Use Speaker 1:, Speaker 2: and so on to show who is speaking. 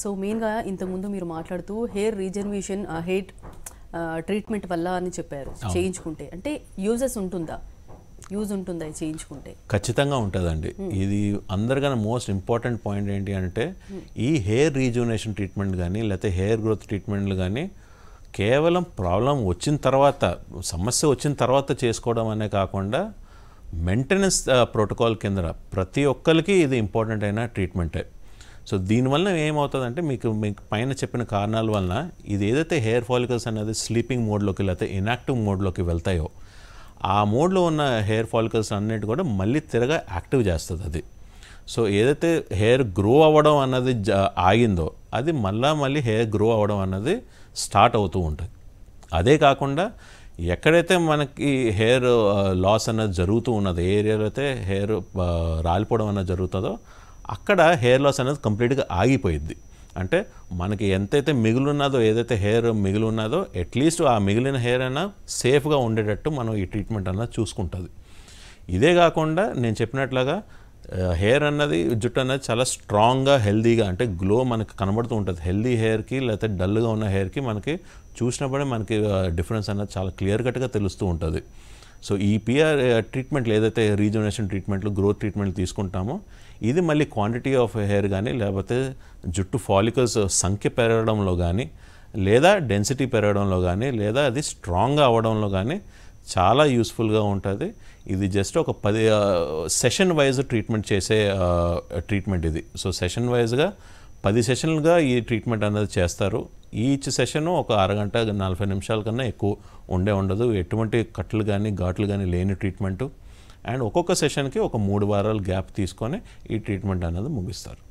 Speaker 1: so మెయిన్గా ఇంతకుముందు మీరు మాట్లాడుతూ హెయిర్ రీజర్వేషన్ హెయిర్ ట్రీట్మెంట్ వల్ల అని చెప్పారు చేయించుకుంటే అంటే యూజెస్ ఉంటుందా యూజ్ ఉంటుందా చేయించుకుంటే ఖచ్చితంగా ఉంటుందండి ఇది అందరికన్నా మోస్ట్ ఇంపార్టెంట్ పాయింట్ ఏంటి అంటే ఈ హెయిర్ రీజునేషన్ ట్రీట్మెంట్ కానీ లేకపోతే హెయిర్ గ్రోత్ ట్రీట్మెంట్లు కానీ కేవలం ప్రాబ్లం వచ్చిన తర్వాత సమస్య వచ్చిన తర్వాత చేసుకోవడం అనే కాకుండా మెయింటెనెన్స్ ప్రోటోకాల్ కింద ప్రతి ఒక్కరికి ఇది ఇంపార్టెంట్ అయిన ట్రీట్మెంటే సో దీనివల్ల ఏమవుతుందంటే మీకు మీకు పైన చెప్పిన కారణాల వలన ఇది ఏదైతే హెయిర్ ఫాలికల్స్ అనేది స్లీపింగ్ మోడ్లోకి లేకపోతే ఇనాక్టివ్ మోడ్లోకి వెళ్తాయో ఆ మోడ్లో ఉన్న హెయిర్ ఫాలికల్స్ అన్నిటి కూడా మళ్ళీ తిరగా యాక్టివ్ చేస్తుంది అది సో ఏదైతే హెయిర్ గ్రో అవ్వడం అన్నది ఆగిందో అది మళ్ళా మళ్ళీ హెయిర్ గ్రో అవ్వడం అన్నది స్టార్ట్ అవుతూ ఉంటుంది అదే కాకుండా ఎక్కడైతే మనకి హెయిర్ లాస్ అన్నది జరుగుతూ ఉన్నది ఏ ఏరియాలో అయితే హెయిర్ రాలిపోవడం అన్నది జరుగుతుందో అక్కడ హెయిర్ లాస్ అనేది కంప్లీట్గా ఆగిపోయింది అంటే మనకి ఎంతైతే ఉన్నదో ఏదైతే హెయిర్ మిగిలి ఉన్నదో అట్లీస్ట్ ఆ మిగిలిన హెయిర్ అయినా సేఫ్గా ఉండేటట్టు మనం ఈ ట్రీట్మెంట్ అన్నది చూసుకుంటుంది ఇదే కాకుండా నేను చెప్పినట్లుగా హెయిర్ అన్నది జుట్టు అన్నది చాలా స్ట్రాంగ్గా హెల్దీగా అంటే గ్లో మనకి కనబడుతూ ఉంటుంది హెల్దీ హెయిర్కి లేకపోతే డల్గా ఉన్న హెయిర్కి మనకి చూసినప్పుడే మనకి డిఫరెన్స్ అన్నది చాలా క్లియర్ కట్గా తెలుస్తూ ఉంటుంది సో ఈ పిఆర్ ట్రీట్మెంట్లు ఏదైతే రీజనరేషన్ ట్రీట్మెంట్లు గ్రోత్ ట్రీట్మెంట్లు తీసుకుంటామో ఇది మళ్ళీ క్వాంటిటీ ఆఫ్ హెయిర్ కానీ లేకపోతే జుట్టు ఫాలికల్స్ సంఖ్య పెరగడంలో కానీ లేదా డెన్సిటీ పెరగడంలో కానీ లేదా అది స్ట్రాంగ్గా అవ్వడంలో కానీ చాలా యూస్ఫుల్గా ఉంటుంది ఇది జస్ట్ ఒక పది సెషన్ వైజ్ ట్రీట్మెంట్ చేసే ట్రీట్మెంట్ ఇది సో సెషన్ వైజ్గా పది సెషన్లుగా ఈ ట్రీట్మెంట్ అనేది చేస్తారు ఈచ్ సెషను ఒక అరగంట నలభై నిమిషాల కన్నా ఎక్కువ ఉండే ఉండదు ఎటువంటి కట్లు కానీ ఘాట్లు కానీ లేని ట్రీట్మెంటు అండ్ ఒక్కొక్క సెషన్కి ఒక మూడు వారాలు గ్యాప్ తీసుకొని ఈ ట్రీట్మెంట్ అనేది ముగిస్తారు